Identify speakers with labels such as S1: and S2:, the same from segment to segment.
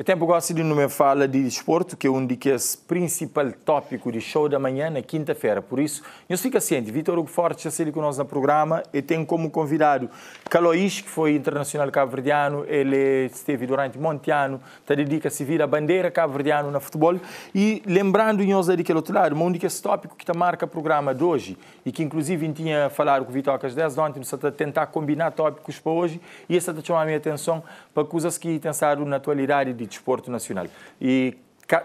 S1: Eu tempo gosto de me fala de desporto, que é um dos principal tópico de show da manhã, na quinta-feira. Por isso, eu fica ciente, Vitor Hugo Forte já saiu conosco no programa e tem como convidado Caloís, que foi internacional cabo-verdiano, ele esteve durante monte ano, está dedica-se vir a bandeira cabo-verdiano no futebol. E lembrando, em de que outro lado, um dos tópico que marca o programa de hoje e que inclusive tinha falado com o Vitor às 10 de ontem, está tentar combinar tópicos para hoje e essa está chamar a minha atenção para coisas que pensaram na atualidade de desporto nacional. E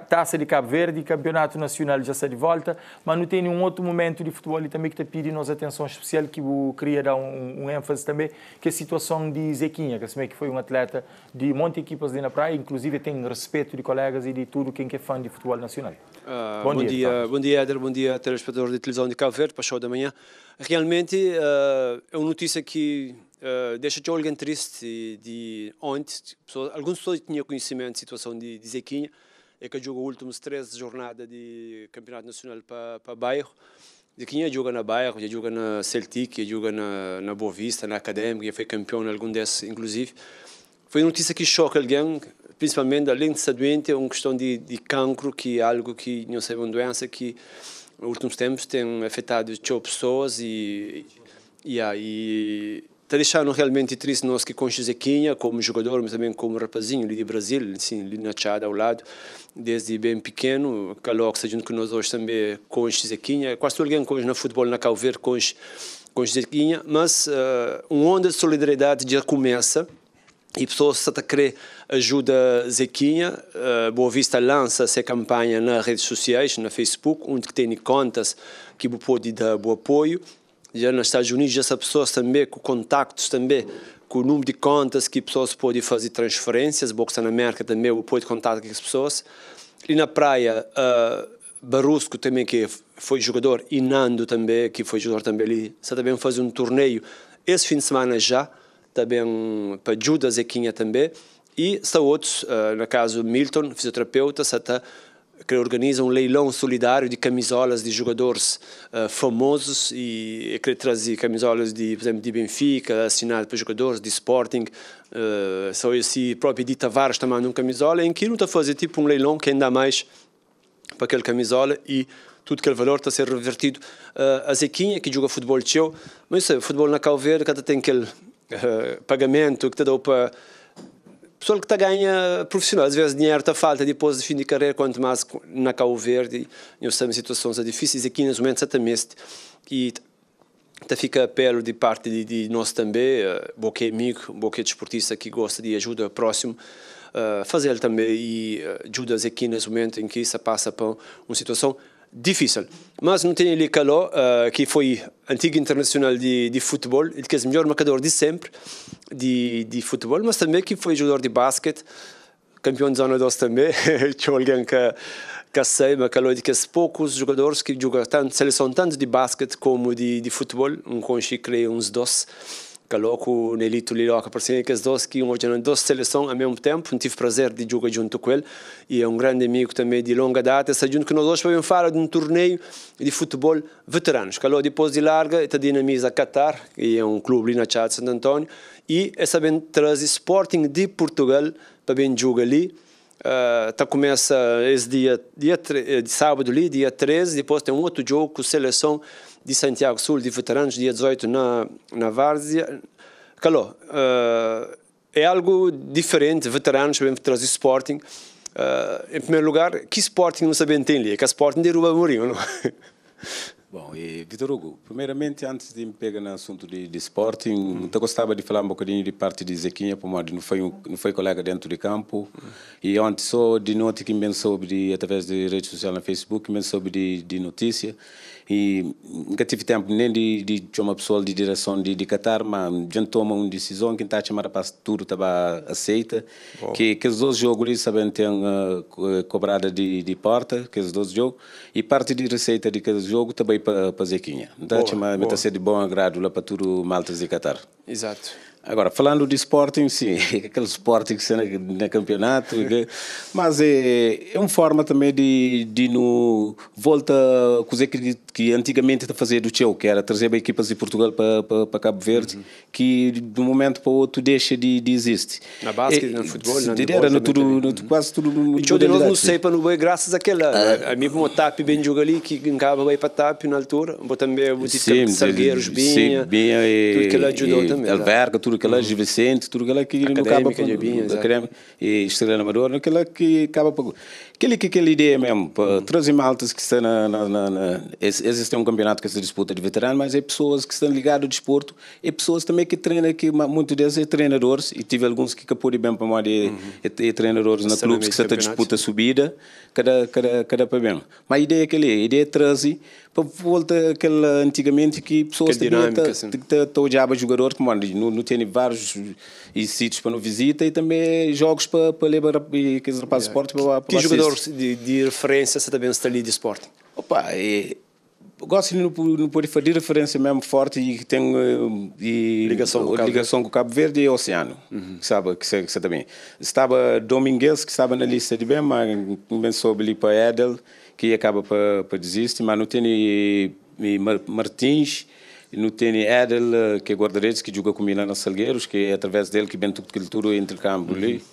S1: Taça de Cabo Verde, Campeonato Nacional já está de volta, mas não tem nenhum outro momento de futebol e também que está pedindo nossa atenção especial, que eu queria dar um, um, ênfase também, que é a situação de Zequinha, que também foi um atleta de monte de equipas ali na praia, inclusive tem respeito de colegas e de tudo quem é fã de futebol nacional.
S2: Uh, bom, bom, dia, dia bom dia, Éder, bom dia, telespectador de televisão de Cabo Verde, para show da manhã. Realmente uh, é uma notícia que eh, deixa de alguém triste de ontem. Pessoas, algumas pessoas tinham conhecimento da situação de, de Zequinha, é que jogou últimos três jornadas de Campeonato Nacional para, para bairro. Zequinha joga na bairro, já joga na Celtic, já joga na, na Boa Vista, na Académica, já foi campeão em algum desses, inclusive. Foi uma notícia que choca alguém, principalmente além de ser doente, é uma questão de, de cancro, que é algo que não sei, é uma doença que nos últimos tempos tem afetado pessoas e, e, e, e Está deixando realmente triste nós que com Zequinha, como jogador, mas também como rapazinho ali de Brasil, assim, ali na Tchada, ao lado, desde bem pequeno. Caloxa, junto com nós hoje também, é com Zequinha. Quase alguém com no futebol na Calver, com Zequinha. Mas uh, uma onda de solidariedade já começa e pessoas a querer ajuda Zequinha. Uh, Boa Vista lança essa campanha nas redes sociais, no Facebook, onde tem contas que pode dar bom apoio já nos Estados Unidos essas pessoas também, com contactos também, com o número de contas que pessoas podem fazer transferências, box na América também, o apoio de contato com as pessoas. E na praia, uh, também, que foi jogador, e Nando também, que foi jogador também ali, está também faz um torneio esse fim de semana já, também para Judas Quinha também, e são outros, uh, no caso Milton, fisioterapeuta, está que organiza um leilão solidário de camisolas de jogadores uh, famosos e, e que camisolas de, por exemplo, de Benfica, assinadas por jogadores de Sporting. Uh, só esse próprio Dita Tavares também numa camisola, em que não está a fazer tipo um leilão que ainda mais para aquela camisola e tudo aquele valor está a ser revertido uh, a Zequinha, que joga futebol teu, mas isso, é, futebol na Calveira, cada tem aquele uh, pagamento que te dá para pessoal que está ganha profissional. Às vezes dinheiro está falta depois de fim de carreira, quanto mais na Cabo Verde, nós estamos em situações difíceis aqui nesse momento exatamente. E tá fica apelo de parte de, de nós também, uh, eh, boque amigo, boque desportista que gosta de ajuda próximo, uh, fazer também e uh, eh, ajudas aqui nesse momento em que isso passa por uma situação difícil. Mas não tem ele Caló, uh, eh, que foi antigo internacional de, de futebol, ele que é o melhor marcador de sempre de, de futebol, mas também que foi jogador de basquete, campeão dos zona 12 também. Tinha alguém que, que mas Caló, de que é poucos jogadores que jogam tanto, seleção tanto de basquete como de, de futebol, um conche creio uns dois coloco na elite ali logo aparecendo que as dois que hoje não é duas seleções ao mesmo tempo não tive prazer de jogar junto com ele e é um grande amigo também de longa data essa junto que nós hoje vamos falar de um torneio de futebol veteranos calou depois de larga está dinamiza Qatar e é um clube ali na de Santo António e essa bem traz Sporting de Portugal para bem jogar ali Uh, começa esse dia, dia eh, de sábado ali, dia 13, depois tem um outro jogo com seleção de Santiago Sul de Veteranos, dia 18, na, na Várzea. Calou, uh, eh, é algo diferente, veteranos, bem trazer de Sporting. Uh, em primeiro lugar, que Sporting não sabem tem ali? É que a Sporting derruba Mourinho, não?
S1: Bom, e Vitor Hugo, primeiramente, antes de me pegar no assunto de, de Sporting, uhum. eu gostava de falar um bocadinho de parte de Zequinha, porque não foi, um, não foi colega dentro de campo. Uhum. E ontem só de noite que me soube, de, através de rede social no Facebook, me soube de, de notícia. E nunca tive tempo nem de, de, de uma pessoa de direção de, de Qatar, mas já gente uma decisão que está chamar para tudo, estava aceita. Que, que os dois jogos ali, sabem, têm uh, ah, cobrada de, de porta, que os dois jogos. E parte de receita de cada jogo também para a Zequinha. Dá-te uma imitação de bom agrado lá para tudo Malta e Catar. Exato. Agora, falando de Sporting, sim, aquele Sporting que se é na, campeonato, mas é, é uma forma também de, de no, volta a fazer que, que antigamente fazia do Tchau, que era trazer equipas de Portugal para, para, para Cabo Verde, uhum. que de um momento para o outro deixa de, de existir. Na basquete, é, no futebol, se, não, de era no tudo, no, uhum. quase tudo. E de novo não sei
S2: para não ver graças àquela. Ah. A mim, uma TAP bem joga ali, que encava bem para TAP na altura, também o Salgueiros, Binha, tudo que ele ajudou também. Né?
S1: tudo tudo que ela é uhum. Vicente, tudo que ela é que não acaba para acadêmica, é. estrela amadora, naquela que acaba para aquele que aquela ideia mesmo, para uhum. trazer maltas que estão na, na, na, na existe um campeonato que se disputa de veterano, mas é pessoas que estão ligadas ao desporto, é pessoas também que treinam que muitos deles é treinadores e tive alguns que capou de bem para morrer e uhum. É, treinadores na clubes que estão a disputa subida, cada cada cada para bem. Mas a ideia é que ele, a ideia é trazer para volta aquela antigamente que pessoas que dinâmica, assim. que estão já jogador que mano, não tem vários sítios para não visita e também jogos para, para ler e que o yeah. esporte para, para Que jogador
S2: de, de, referência você também está ali de esporte? Opa, é,
S1: gosto no, no Porifá de referência mesmo forte e que tem eh, e, ligação, com, ligação Cabo com Cabo Verde e Oceano, uhum. que sabe, que você também. Estava Domingues, que estava na lista de bem, mas começou ali para Edel, que acaba para, para desistir, mas não tem e, eh, e eh, Martins, no tênis Adel eh, que é guarda-redes que joga com o Salgueiros, que é através dele que vem tudo ele tudo entre campo uhum. ali.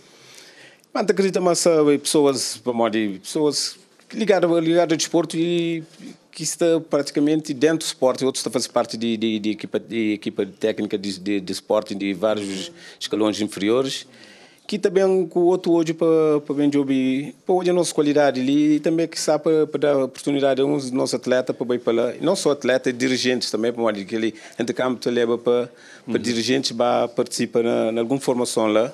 S1: Mas acredita mas pessoas, vamos pessoas ligadas, ligadas ao desporto e que está praticamente dentro do esporte, outros está fazendo parte de, de, de, equipa, de equipa técnica de, de, de esporte de vários escalões inferiores ki também com é o outro hoje para para bem para hoje a nossa qualidade ali e também que sabe para dar oportunidade a uns nossos atletas para ir para lá não só atletas dirigentes também para onde que ele entre campo te leva para para uhum. dirigentes para participar na, na alguma formação lá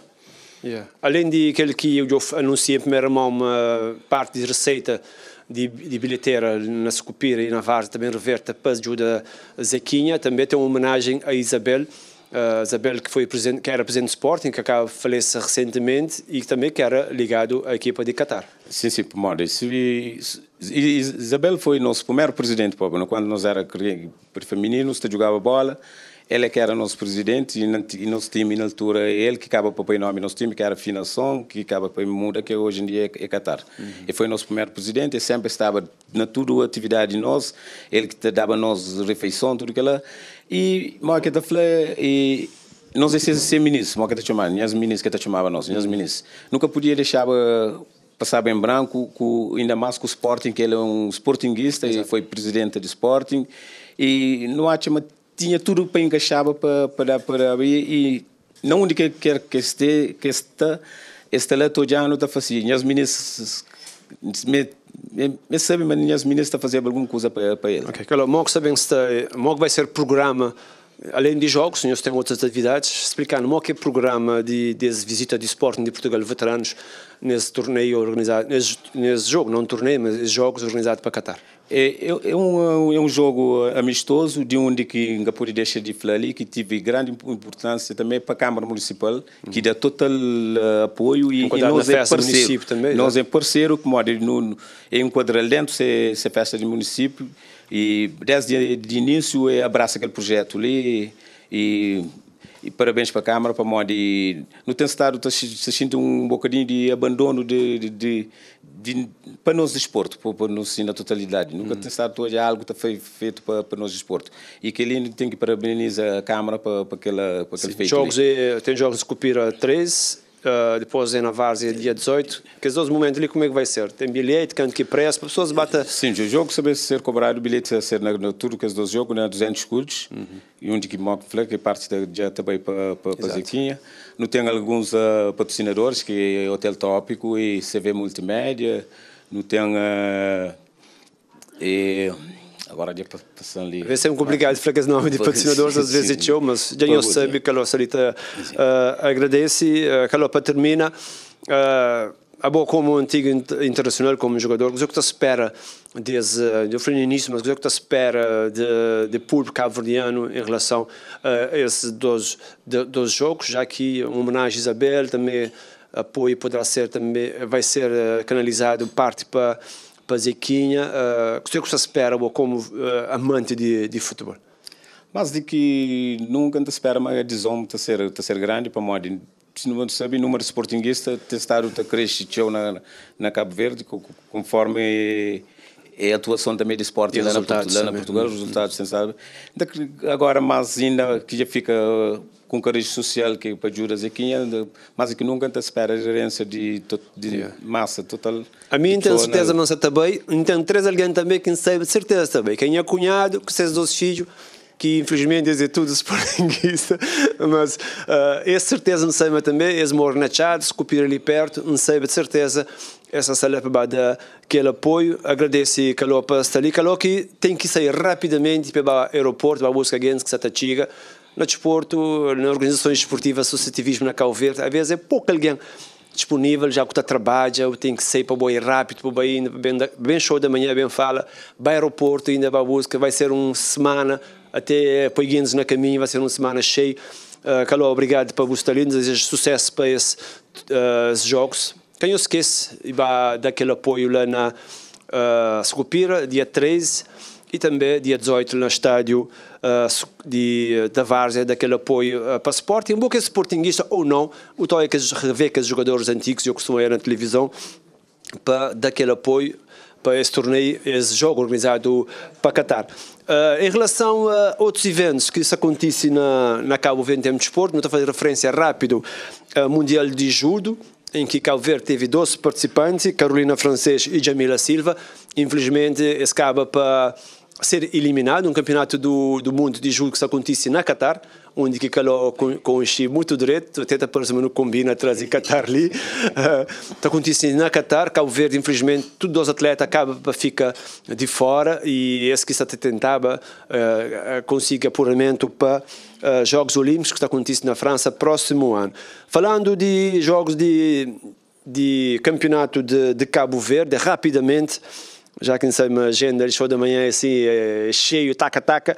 S1: yeah. além de aquele que eu
S2: anunciei em primeira mão uma parte de receita de, de bilheteira na Sucupira e na Vars também reverte para ajuda a Zequinha também tem uma homenagem a Isabel uh, Isabel, que, foi que era presidente do Sporting, que acaba falecer recentemente e também que era ligado
S1: à equipa de Qatar. Sim, sim, Maurício. Isabel foi nosso primeiro presidente, quando nós era feminino, você jogava bola, ele é que era nosso presidente e nosso time, na altura, é ele que acaba para o nome nosso time, que era Finação, que acaba para Muda, que hoje em dia é, é Qatar. Uhum. E foi nosso primeiro presidente, ele sempre estava na tudo a atividade nós, ele que dava nós refeição, tudo que lá. E Marca da Flé, e nós esses ser ministro, Marca da chamava, minhas ministros que te chamava nós, minhas ministros. Nunca podia deixar eh, passar bem branco, com, ainda mais com o Sporting, que ele é um sportinguista Exato. e foi presidente do Sporting. E não há tinha tudo para encaixava para, para, para abrir e não onde que quer que este que esta este lá todo não está fazendo as meninas me me sabe mas as meninas está fazendo alguma coisa para
S2: para ele ok claro mock sabem está mock vai ser programa Além de jogos, nós têm outras atividades. Explicando qual é o programa de, de visita de esporte de Portugal Veteranos nesse torneio organizado, nesse, nesse jogo, não torneio, mas jogos organizados para Qatar
S1: é, é, é, é, um, é um jogo amistoso, de onde que Ingapuri deixa de falar ali, que tive grande importância também para a Câmara Municipal, que dá total uh, apoio e, e nós é, é parceiro. Também, nós é parceiro, que mora no, em um quadralento, se, se festa de município, e desde de início é, abraça aquele projeto ali e, e parabéns para a Câmara, para a MOD. Não tem estado, se sente um bocadinho de abandono de, de de, para nós desporto, para, para nós na totalidade. Nunca uhum. tem estado hoje algo que foi feito para, para nós desporto. E que ele tem que parabenizar a Câmara para, para, aquela, para aquele Sim, feito. Jogos,
S2: ali. tem jogos de Cupira 13 Uh, depois em Navárzea, dia 18.
S1: Que esse momentos ali, como é que vai ser? Tem bilhete, canto que pressa para pessoas batem. Sim, o jogo saber ser cobrado, o bilhete a ser na, na tudo que esses jogos, né, 200 escudos, uhum. e um de que mock que parte da, já também para a Ziquinha. Não tem alguns uh, patrocinadores, que é Hotel Tópico e CV Multimédia, não tem. Uh, e, Agora je tá personally... Vesem complicat, flekas ah, nome de patrocinadores às vezes é eu, mas já eu sabe que
S2: ela salita eh, agradece, uh, que ela termina. Eh, a boa como antigo internacional, como jogador, o que você espera desde, o falei no início, mas o que você espera de, de público cabo-verdiano em relação a esses dois, dois jogos, já que uma homenagem a Isabel também apoio poderá ser também vai ser canalizado parte para Paziquinha, uh, eh, o que você espera como
S1: eh, amante de, de futebol? Mas de que nunca te espera uma adesão é de ser, de ser grande para a se não sabe, número de sportinguista testaram a crescer na, na Cabo Verde, conforme é a atuação também de esporte lá na Portugal, os resultados, sabe? Agora, mais ainda que já fica com cariz social que é para juras aqui mas que nunca te então, espera a gerência de, de yeah. massa total a mim tenho certeza não
S2: sei também então três alguém também que sabe certeza também quem é cunhado que seja dois filhos que infelizmente é tudo sportinguista, mas uh, certeza não sei mas também, esse moram na ali perto, não sei de certeza essa sala para dar aquele apoio, agradece a para estar ali, Caló que tem que sair rapidamente para o aeroporto, para buscar alguém que está chega, no desporto, nas organizações esportivas, associativismo na Cabo Verde, às vezes é pouco alguém disponível, já que está trabalha, ou tem que sair para boi rápido, para boi ainda, bem, bem show da manhã, bem fala, vai ao aeroporto, ainda vai a busca, vai ser uma semana, até eh, Poiguinhos na caminho, vai ser uma semana cheia. Uh, eh, Calou, obrigado para você estar desejo sucesso para esse, uh, esses jogos. Quem eu esqueço, daquele apoio lá na uh, Sucupira, dia 13, e também dia 18 no estádio uh, de, eh, da Várzea, daquele apoio uh, para Sporting. Um pouco esportinguista ou não, o tal é que revê que os jogadores antigos, eu costumo ver na televisão, para daquele apoio para esse torneio, esse jogo organizado para Qatar. Uh, em relação a outros eventos que isso acontece na, na Cabo Verde em termos de esporte, não estou a fazer referência rápido ao Mundial de Judo, em que Cabo Verde teve 12 participantes, Carolina Francês e Jamila Silva. Infelizmente, esse acaba para ser eliminado um campeonato do, do mundo de julho que acontecendo na Qatar onde que calou com, com muito direito até parece não combina trazer Qatar ali está eh, uh, acontecendo na Qatar Cabo Verde infelizmente todos os atletas acaba fica de fora e esse que está tentava uh, eh, eh, consiga apuramento para uh, Jogos Olímpicos que está acontecendo na França próximo ano falando de jogos de de campeonato de, de Cabo Verde rapidamente já que sei uma agenda, ele show da manhã assim, é cheio, taca-taca.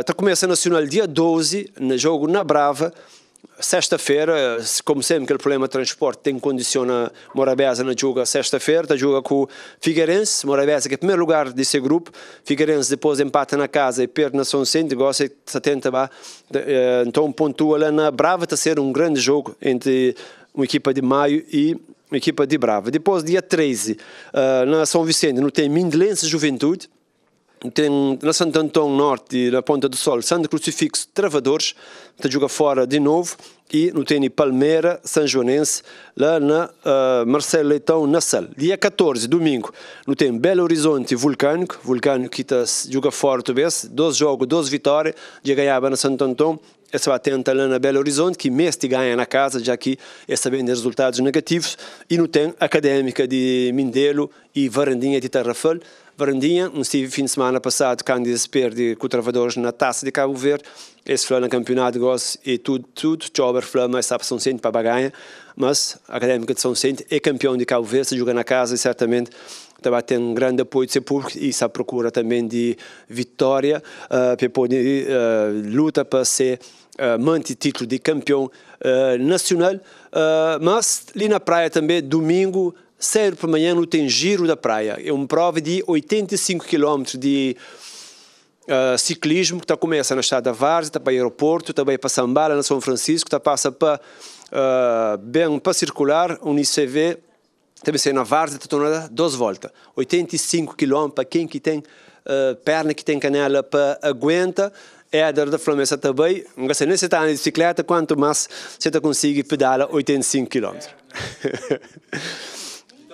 S2: Está uh, a Nacional dia 12, no jogo na Brava. Sexta-feira, como sempre, aquele problema de transporte tem que condiciona Morabeza na joga sexta-feira, está joga com o Figueirense, Morabeza que é o primeiro lugar desse grupo, Figueirense depois empata na casa e perde na São Vicente, gosta de 70, eh, então pontua lá na Brava, está a ser um grande jogo entre uma equipa de Maio e equipa de Brava. Depois, dia 13, uh, eh, na São Vicente, não tem Mindelense Juventude tem na Santo Antão Norte, na Ponta do Sol, Santo Crucifixo, Travadores, que joga fora de novo, e no tem Palmeira, São Joanense, lá na uh, ah, Marcelo Leitão, Nassal. Dia 14, domingo, no tem Belo Horizonte, Vulcânico, Vulcânico que está joga fora também, 12 jogos, 12 vitórias, já ganhava na Santo Antão, essa batenta lá na Belo Horizonte, que mestre ganha na casa, já que é sabendo resultados negativos, e no tem Académica de Mindelo e Varandinha de Tarrafal, Varandinha, onde estive fim de semana passado, Cândidas perde com travadores na Taça de Cabo Verde, esse flama no campeonato gosto e tudo, tudo, Chober, Flama, sabe São Centro para Baganha, mas a Académica de São Centro é campeão de Cabo Verde, se joga na casa e certamente também tem um grande apoio do seu público e à procura também de vitória uh, para poder uh, luta para ser uh, manter título de campeão uh, nacional. Uh, mas ali na praia também, domingo, sair por manhã no Tengiro da praia. É uma prova de 85 km de uh, ciclismo que tá, começa na estrada da Várzea, está para o aeroporto, também tá para Sambala, na São Francisco, tá, passa para uh, bem para circular, UNICV, também tá sai na Várzea, está tornada duas voltas. 85 km para quem que tem uh, perna, que tem canela para aguenta. É a da Flamengo também. Não sei nem se está na bicicleta, quanto mais você tá consegue pedalar 85 km. É.